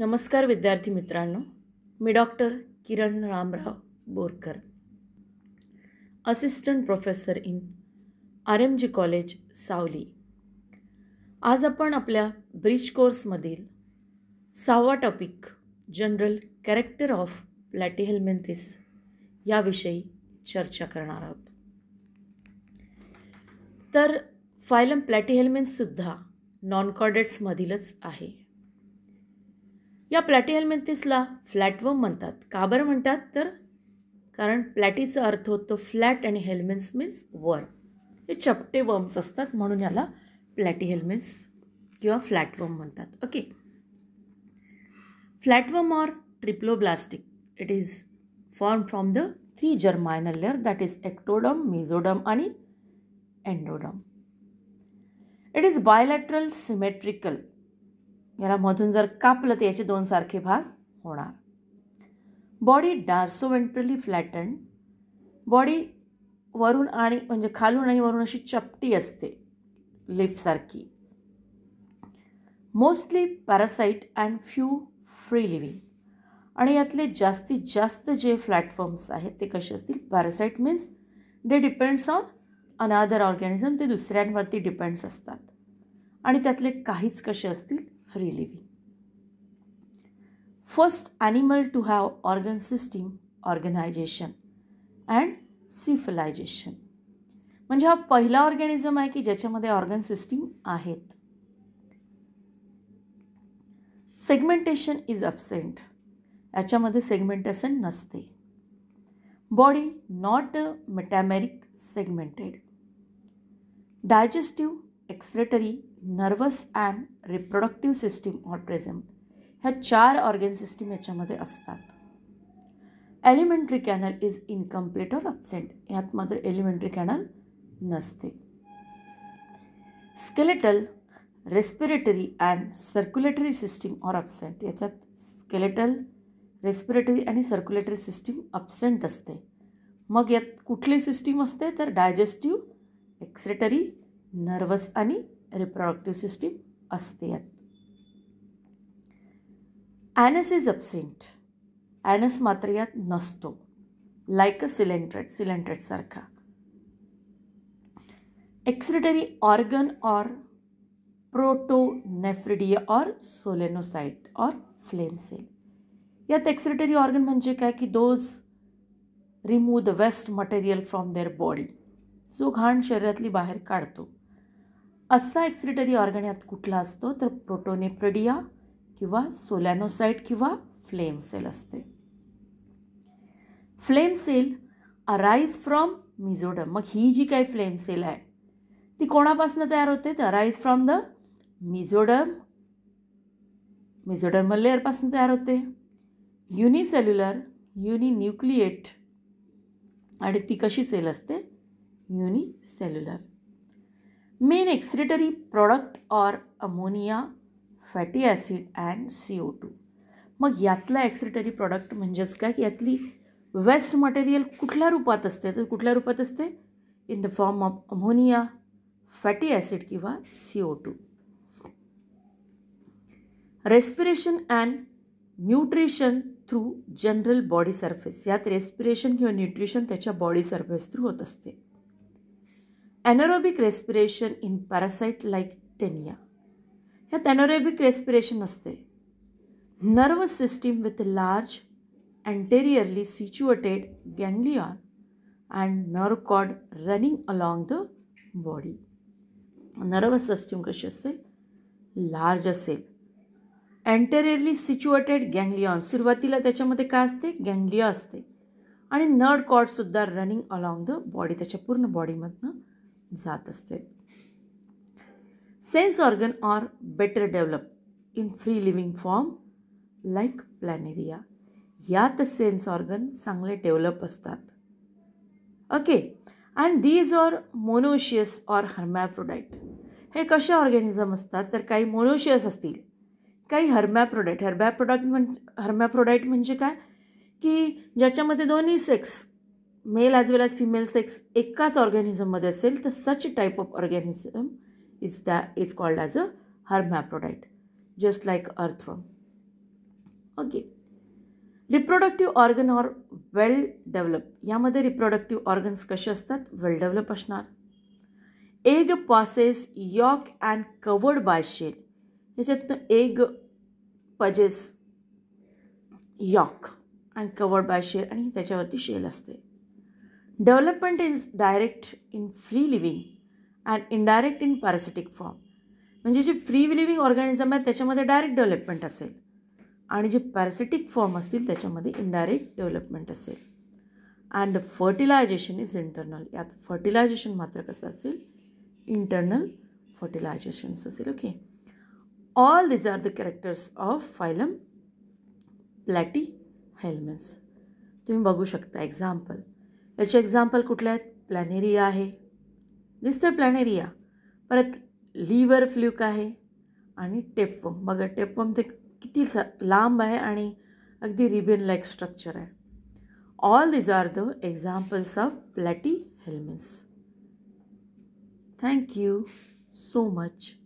नमस्कार विद्यार्थी मित्रांनो मी doctor Kiran Ramrao Borkar assistant professor in R M G college Savli आज आपण आपल्या ब्रिज कोर्समधील सहावा topic general character of platyhelminthes याविषयी चर्चा करणार आहोत तर फायलम नॉन कॉर्डेट्समधीलच आहे या प्लॅटी हेल्मेंथिसला फ्लॅटवर्म म्हणतात का बरं म्हणतात तर कारण प्लॅटीचा अर्थ होतो फ्लॅट आणि हेल्मेन्स मीन्स वर हे चपटे वर्म्स असतात म्हणून याला प्लॅटी हेल्मेन्स किंवा फ्लॅटवर्म म्हणतात okay flatworm are triploblastic it is form from the three germinal layer that is ectoderm mesoderm आणि endoderm it is bilateral symmetrical याला मधून जर कापलं तर याचे दोन सारखे भाग होणार body dorso ventrally flatten body वरून आणि म्हणजे खालून आणि वरून अशी चपटी असते लिफ्टसारखी mostly parasite and few free living आणि यातले जास्तीत जास्त जे प्लॅटफॉर्म्स आहेत ते कसे असतील parasite means they depends on another organism ते दुसऱ्यांवरती डिपेंड्स असतात आणि त्यातले काहीच कसे असतील first First to have organ system organisation and cephalisation म्हणजे हा पहिला ऑर्गॅनिझम आहे की ज्याच्यामध्ये ऑर्गन सिस्टीम आहेत सेगमेंटेशन इज अबसेंट याच्यामध्ये सेगमेंटेशन नसते body not metameric segmented digestive excretory nervous and reproductive system are present ह्या चार ऑर्गेन सिस्टीम याच्यामध्ये असतात alimentary canal is incomplete or absent यात मात्र एलिमेंटरी कॅनल नसते skeletal respiratory and circulatory system are absent याच्यात स्केलेटल रेस्पिरेटरी आणि circulatory system अब्सेंट असते मग यात कुठली सिस्टीम असते तर डायजेस्टिव्ह एक्सरेटरी नर्वस आणि रिप्रोडक्टिव्ह सिस्टीम असते यात ॲनस इज अबसेंट ॲनस मात्र यात नसतो लाईक अ सिलेंड्रेड सिलेंट्रेटसारखा excretory organ are protonephridia or solenocyte or flame cell यात एक्सरेटरी ऑर्गन म्हणजे काय की those remove the waste material from their body जो घाण शरीरातली बाहेर काढतो असा एक्सिलिटरी ऑर्गन यात कुठला असतो तर प्रोटोनेप्रडिया किंवा सोलॅनोसाईट किंवा फ्लेम सेल असते flame cell arise from mesoderm मग ही जी काही फ्लेम सेल आहे ती कोणापासून तयार होते तर arise from the mesoderm mesoderm लेअरपासून तयार होते युनिसेल्युलर युनिन्यूक्लिएट आणि ती कशी सेल असते unicellular main excretory product are ammonia fatty acid and C O two मग यातला एक्सरेटरी प्रॉडक्ट म्हणजेच काय की यातली वेस्ट मटेरियल कुठल्या रूपात असते तर कुठल्या रूपात असते in the form of ammonia fatty acid किंवा C O two respiration and nutrition through general body surface यात रेस्पिरेशन किंवा न्यूट्रिशन त्याच्या बॉडी सर्फेस थ्रू होत असते anaerobic respiration in parasite like Taenia ह्यात ॲनोरोबिक रेस्पिरेशन असते nervous system with large anteriorly situated ganglion and nerve cord running along the body nervous system कशी असेल large असेल अँटेरियरली सिच्युएटेड गँग्लियॉन सुरुवातीला त्याच्यामध्ये काय असते गँग्लिया असते आणि नर्ड कॉडसुद्धा रनिंग अलॉंग द बॉडी त्याच्या पूर्ण बॉडीमधनं जात असते sense organ are better develop in free living form like planaria यात सेन्स ऑर्गन चांगले डेव्हलप असतात okay and these are monoecious or hermaphrodite हे कसे ऑर्गॅनिझम असतात तर काही मोनोशियस असतील काही हर्मॅप्रोडाईट प्रोडक्ट म्हण हर्मॅप्रोडाईट म्हणजे काय की ज्याच्यामध्ये दोन्ही sex male as well as female sex एकाच ऑर्गॅनिझममध्ये असेल तर such type of organism is that is called as a hermaphrodite just like earthworm okay reproductive organ are well develop यामध्ये रिप्रोडक्टिव्ह ऑर्गन्स कसे असतात वेल डेव्हलप असणार egg possess yolk and covered by shell याच्यातनं egg possess yolk and covered by shell आणि त्याच्यावरती shell असते Development is direct in free living and indirect in parasitic form म्हणजे जे फ्री लिव्हिंग ऑर्गॅनिझम आहे त्याच्यामध्ये direct development असेल आणि जे पॅरासिटिक फॉर्म असतील त्याच्यामध्ये इनडायरेक्ट डेव्हलपमेंट असेल अँड फर्टिलायझेशन इज इंटरनल यात फर्टिलायझेशन मात्र कसं असेल इंटरनल फर्टिलायझेशन्स असेल okay all these are the characters of phylum platyhelminthes तुम्ही बघू शकता एक्झाम्पल याचे एक्झाम्पल कुठले आहेत प्लॅनेरिया आहे दिसते प्लॅनेरिया परत लिव्हर फ्ल्यूक आहे आणि टेपवम मग टेपवम ते किती स लांब आहे आणि अगदी रिबिन लाईक स्ट्रक्चर आहे all these are the examples of platyhelminthes thank you so much